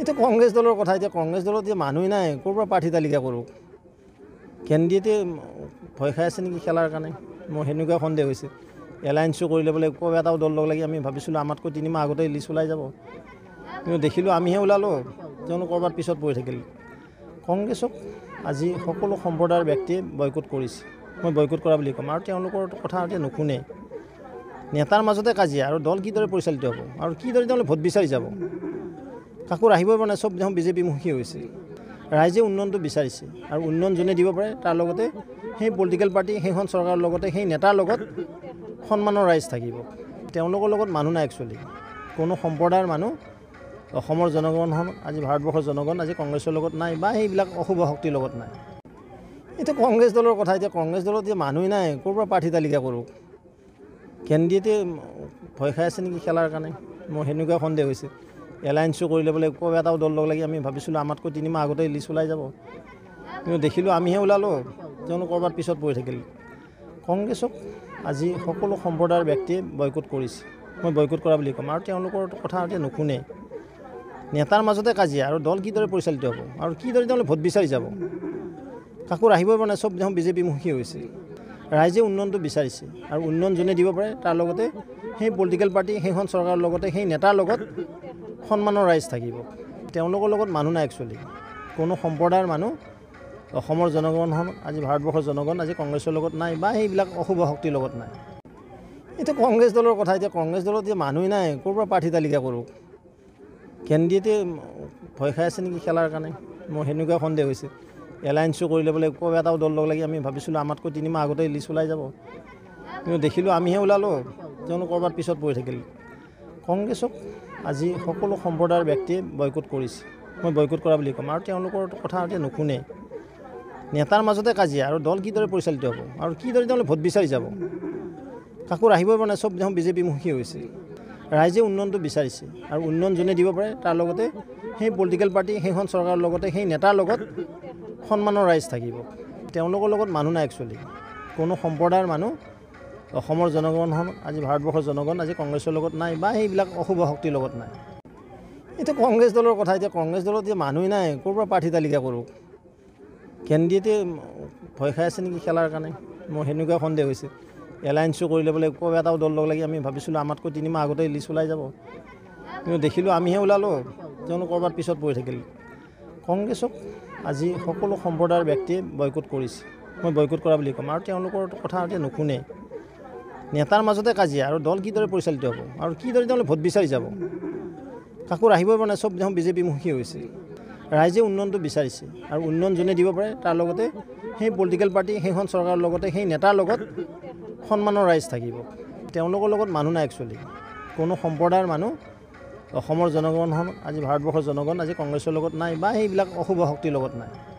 এইটো কংগ্ৰেছ দলৰ কথা এতিয়া কংগ্ৰেছ দলত এতিয়া মানুহেই নাই ক'ৰ পৰা প্ৰাৰ্থী তালিকা কৰোঁ কেন্দ্ৰীয়তে ভয় খাই আছে নেকি খেলাৰ কাৰণে মোৰ সেনেকুৱা সন্দেহ হৈছে এলায়েঞ্চো কৰি ল'ব লাগিব কোনোবা এটাও দল লগ লাগি আমি ভাবিছিলোঁ আমাতকৈ তিনিমাহ আগতে লিষ্ট ওলাই যাব কিন্তু দেখিলোঁ আমিহে ওলালোঁ তেওঁ ক'ৰবাত পিছত পৰি থাকিল কংগ্ৰেছক আজি সকলো সম্প্ৰদায়ৰ ব্যক্তিয়ে বয়কট কৰিছে মই বয়কট কৰা বুলি ক'ম আৰু তেওঁলোকৰ কথা এতিয়া নুশুনে নেতাৰ মাজতে কাজিয়া আৰু দল কিদৰে পৰিচালিত হ'ব আৰু কিদৰে তেওঁলোকে ভোট বিচাৰি যাব কাকো ৰাখিব পৰা নাই চব দেখোন মুখী হৈছে ৰাইজে উন্নয়নটো বিচাৰিছে আৰু উন্নয়ন যোনে দিব পাৰে তাৰ লগতে সেই পলিটিকেল পাৰ্টি সেইখন চৰকাৰৰ লগতে সেই নেতাৰ লগত সন্মানৰ ৰাইজ থাকিব তেওঁলোকৰ লগত মানুহ নাই একচুৱেলি কোনো সম্প্ৰদায়ৰ মানুহ অসমৰ জনগণ আজি ভাৰতবৰ্ষৰ জনগণ আজি কংগ্ৰেছৰ লগত নাই বা সেইবিলাক অশুভ শক্তিৰ লগত নাই এইটো কংগ্ৰেছ দলৰ কথা এতিয়া কংগ্ৰেছ দলত এতিয়া মানুহেই নাই ক'ৰ পৰা প্ৰাৰ্থী তালিকা কৰোঁ কেণ্ডিডেটে ভয় খাই আছে নেকি খেলাৰ কাৰণে মোৰ সেনেকুৱা সন্দেহ হৈছে এলায়েঞ্চো কৰি ল'ব বোলে কোনো এটাও দল লগ লাগি আমি ভাবিছিলোঁ আমাতকৈ তিনিমাহ আগতে ইলিছ ওলাই যাব কিন্তু দেখিলোঁ আমিহে ওলালোঁ তেওঁলোক ক'ৰবাত পিছত পৰি থাকিল কংগ্ৰেছক আজি সকলো সম্প্ৰদায়ৰ ব্যক্তিয়ে বয়কুট কৰিছে মই বয়কুট কৰা বুলি ক'ম আৰু তেওঁলোকৰ কথা এতিয়া নুশুনে নেতাৰ মাজতে কাজিয়া আৰু দল কিদৰে পৰিচালিত হ'ব আৰু কিদৰে তেওঁলোকে ভোট বিচাৰি যাব কাকো আহিব পৰা নাই চব দেখোন মুখী হৈছে ৰাইজে উন্নয়নটো বিচাৰিছে আৰু উন্নয়ন যোনে দিব পাৰে তাৰ লগতে সেই পলিটিকেল পাৰ্টি সেইখন চৰকাৰৰ লগতে সেই নেতাৰ লগত সন্মানৰ ৰাইজ থাকিব তেওঁলোকৰ লগত মানুহ নাই একচুৱেলি কোনো সম্প্ৰদায়ৰ মানুহ অসমৰ জনগণ আজি ভাৰতবৰ্ষৰ জনগণ আজি কংগ্ৰেছৰ লগত নাই বা সেইবিলাক অশুভ শক্তিৰ লগত নাই এইটো কংগ্ৰেছ দলৰ কথা এতিয়া কংগ্ৰেছ দলত এতিয়া মানুহেই নাই ক'ৰ পৰা প্ৰাৰ্থী তালিকা কৰোঁ কেন্দ্ৰীয়তে ভয় খাই আছে নেকি খেলাৰ কাৰণে মোৰ সেনেকুৱা সন্দেহ হৈছে এলায়েঞ্চো কৰি ল'ব লাগিব কোনোবা এটাও দল লগ লাগি আমি ভাবিছিলোঁ আমাতকৈ তিনিমাহ আগতে লিষ্ট ওলাই যাব কিন্তু দেখিলোঁ আমিহে ওলালোঁ তেওঁলোক ক'ৰবাত পিছত পৰি থাকিল কংগ্ৰেছক আজি সকলো সম্প্ৰদায়ৰ ব্যক্তিয়ে বয়কট কৰিছে মই বয়কট কৰা বুলি ক'ম আৰু তেওঁলোকৰ কথা এতিয়া নুশুনে নেতাৰ মাজতে কাজিয়া আৰু দল কিদৰে পৰিচালিত হ'ব আৰু কিদৰে তেওঁলোকে ভোট বিচাৰি যাব কাকো ৰাহিবই পৰা নাই চব দেখোন মুখী হৈছে ৰাইজে উন্নয়নটো বিচাৰিছে আৰু উন্নয়ন যোনে দিব পাৰে তাৰ লগতে সেই পলিটিকেল পাৰ্টি সেইখন চৰকাৰৰ লগতে সেই নেতাৰ লগত সন্মানৰ ৰাইজ থাকিব তেওঁলোকৰ লগত মানুহ নাই একচুৱেলি কোনো সম্প্ৰদায়ৰ মানুহ অসমৰ জনগণ আজি ভাৰতবৰ্ষৰ জনগণ আজি কংগ্ৰেছৰ লগত নাই বা সেইবিলাক অশুভ শক্তিৰ লগত নাই এইটো কংগ্ৰেছ দলৰ কথা এতিয়া কংগ্ৰেছ দলত এতিয়া মানুহেই নাই ক'ৰ পৰা প্ৰাৰ্থী তালিকা কৰোঁ কেন্দ্ৰীয়তে ভয় খাই আছে নেকি খেলাৰ কাৰণে মোৰ সেনেকুৱা সন্দেহ হৈছে এলায়েঞ্চো কৰি ল'ব লাগিব কোনোবা এটাও দল লগ লাগি আমি ভাবিছিলোঁ আমাতকৈ তিনিমাহ আগতে লিষ্ট ওলাই যাব কিন্তু দেখিলোঁ আমিহে ওলালোঁ তেওঁ ক'ৰবাত পিছত পৰি থাকিল কংগ্ৰেছক আজি সকলো সম্প্ৰদায়ৰ ব্যক্তিয়ে বয়কুট কৰিছে মই বয়কুট কৰা বুলি ক'ম আৰু তেওঁলোকৰ কথা এতিয়া নুশুনে নেতাৰ মাজতে কাজিয়া আৰু দল কিদৰে পৰিচালিত হ'ব আৰু কিদৰে তেওঁলোকে ভোট বিচাৰি যাব কাকো ৰাখিবই পৰা নাই চব দেখোন মুখী হৈছে ৰাইজে উন্নয়নটো বিচাৰিছে আৰু উন্নয়ন যোনে দিব পাৰে তাৰ লগতে সেই পলিটিকেল পাৰ্টি সেইখন চৰকাৰৰ লগতে সেই নেতাৰ লগত সন্মানৰ ৰাইজ থাকিব তেওঁলোকৰ লগত মানুহ নাই একচুৱেলি কোনো সম্প্ৰদায়ৰ মানুহ অসমৰ জনগণ আজি ভাৰতবৰ্ষৰ জনগণ আজি কংগ্ৰেছৰ লগত নাই বা সেইবিলাক অশুভ শক্তিৰ লগত নাই